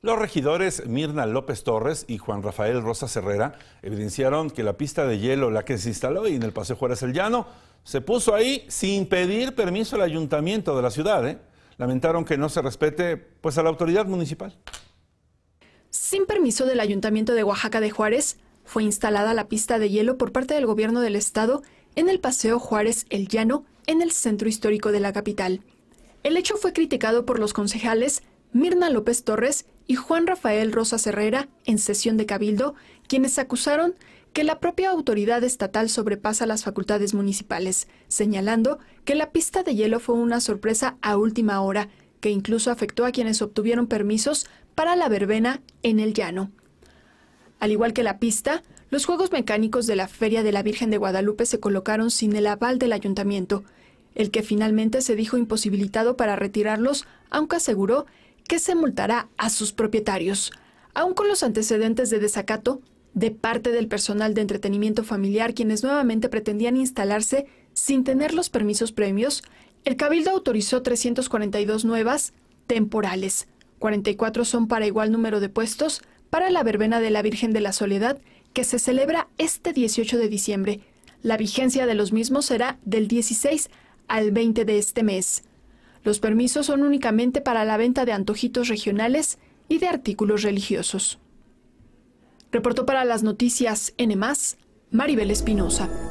Los regidores Mirna López Torres y Juan Rafael Rosa Herrera evidenciaron que la pista de hielo, la que se instaló en el Paseo Juárez el Llano, se puso ahí sin pedir permiso al ayuntamiento de la ciudad. ¿eh? Lamentaron que no se respete pues, a la autoridad municipal. Sin permiso del ayuntamiento de Oaxaca de Juárez, fue instalada la pista de hielo por parte del gobierno del estado en el Paseo Juárez el Llano, en el centro histórico de la capital. El hecho fue criticado por los concejales Mirna López Torres y Juan Rafael Rosa Herrera en sesión de Cabildo, quienes acusaron que la propia autoridad estatal sobrepasa las facultades municipales, señalando que la pista de hielo fue una sorpresa a última hora, que incluso afectó a quienes obtuvieron permisos para la verbena en el llano. Al igual que la pista, los juegos mecánicos de la Feria de la Virgen de Guadalupe se colocaron sin el aval del ayuntamiento, el que finalmente se dijo imposibilitado para retirarlos, aunque aseguró que se multará a sus propietarios, aun con los antecedentes de desacato de parte del personal de entretenimiento familiar quienes nuevamente pretendían instalarse sin tener los permisos premios, el Cabildo autorizó 342 nuevas temporales. 44 son para igual número de puestos para la verbena de la Virgen de la Soledad que se celebra este 18 de diciembre. La vigencia de los mismos será del 16 al 20 de este mes. Los permisos son únicamente para la venta de antojitos regionales y de artículos religiosos. Reportó para las noticias N, Maribel Espinosa.